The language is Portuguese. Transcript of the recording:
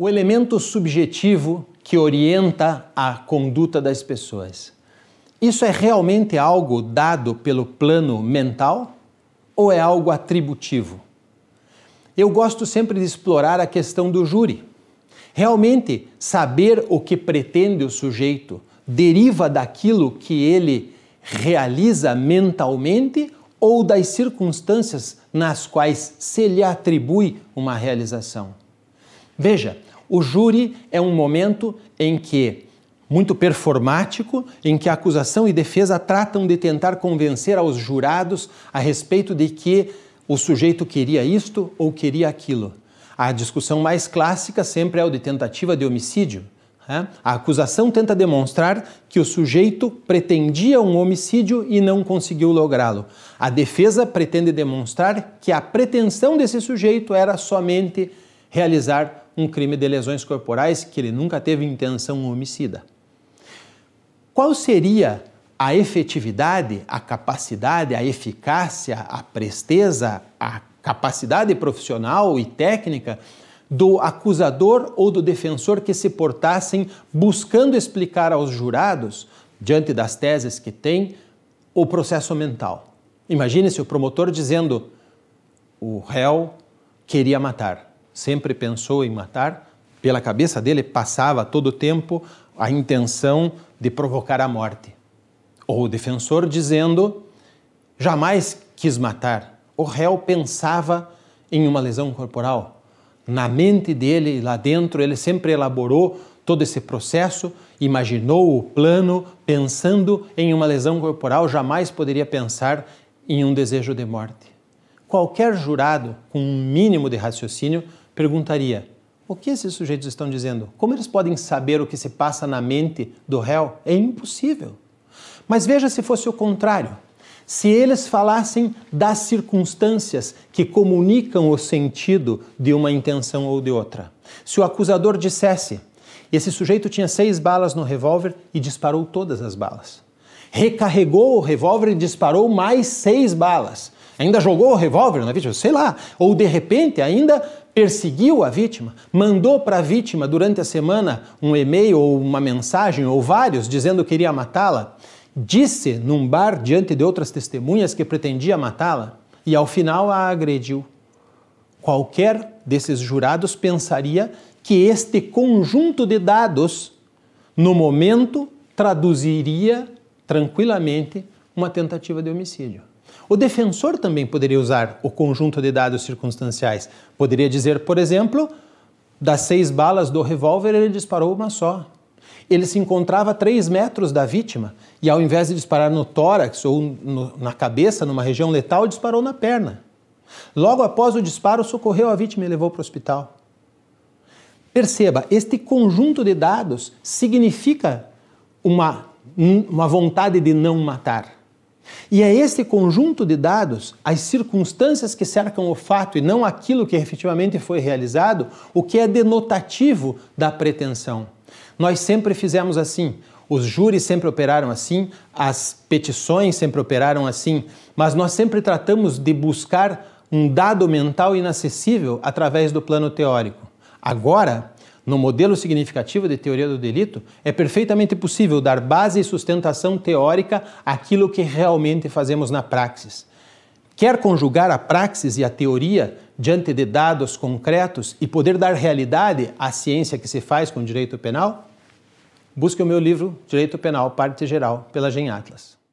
o elemento subjetivo que orienta a conduta das pessoas. Isso é realmente algo dado pelo plano mental ou é algo atributivo? Eu gosto sempre de explorar a questão do júri. Realmente, saber o que pretende o sujeito deriva daquilo que ele realiza mentalmente ou das circunstâncias nas quais se lhe atribui uma realização. Veja, o júri é um momento em que muito performático, em que a acusação e defesa tratam de tentar convencer aos jurados a respeito de que o sujeito queria isto ou queria aquilo. A discussão mais clássica sempre é o de tentativa de homicídio. Né? A acusação tenta demonstrar que o sujeito pretendia um homicídio e não conseguiu lográ-lo. A defesa pretende demonstrar que a pretensão desse sujeito era somente realizar um crime de lesões corporais que ele nunca teve intenção homicida. Qual seria a efetividade, a capacidade, a eficácia, a presteza, a capacidade profissional e técnica do acusador ou do defensor que se portassem buscando explicar aos jurados, diante das teses que tem, o processo mental. Imagine-se o promotor dizendo: o réu queria matar sempre pensou em matar, pela cabeça dele passava todo o tempo a intenção de provocar a morte. Ou o defensor dizendo: jamais quis matar. O réu pensava em uma lesão corporal. Na mente dele, lá dentro, ele sempre elaborou todo esse processo, imaginou o plano pensando em uma lesão corporal, jamais poderia pensar em um desejo de morte. Qualquer jurado com um mínimo de raciocínio perguntaria: o que esses sujeitos estão dizendo? Como eles podem saber o que se passa na mente do réu? É impossível. Mas veja se fosse o contrário. Se eles falassem das circunstâncias que comunicam o sentido de uma intenção ou de outra. Se o acusador dissesse: esse sujeito tinha seis balas no revólver e disparou todas as balas. Recarregou o revólver e disparou mais seis balas. Ainda jogou o revólver na é vítima, sei lá. Ou de repente ainda perseguiu a vítima, mandou para a vítima durante a semana um e-mail ou uma mensagem ou vários dizendo que iria matá-la, disse num bar diante de outras testemunhas que pretendia matá-la e ao final a agrediu. Qualquer desses jurados pensaria que este conjunto de dados, no momento, traduziria tranquilamente uma tentativa de homicídio. O defensor também poderia usar o conjunto de dados circunstanciais. Poderia dizer, por exemplo, das seis balas do revólver, ele disparou uma só. Ele se encontrava a três metros da vítima e, ao invés de disparar no tórax ou no, na cabeça, numa região letal, disparou na perna. Logo após o disparo, socorreu a vítima e levou para o hospital. Perceba, este conjunto de dados significa uma, uma vontade de não matar. E é este conjunto de dados, as circunstâncias que cercam o fato e não aquilo que efetivamente foi realizado, o que é denotativo da pretensão. Nós sempre fizemos assim, os júris sempre operaram assim, as petições sempre operaram assim, mas nós sempre tratamos de buscar um dado mental inacessível através do plano teórico. Agora, no modelo significativo de teoria do delito, é perfeitamente possível dar base e sustentação teórica àquilo que realmente fazemos na praxis. Quer conjugar a praxis e a teoria diante de dados concretos e poder dar realidade à ciência que se faz com o direito penal? Busque o meu livro Direito Penal, Parte Geral, pela Gen Atlas.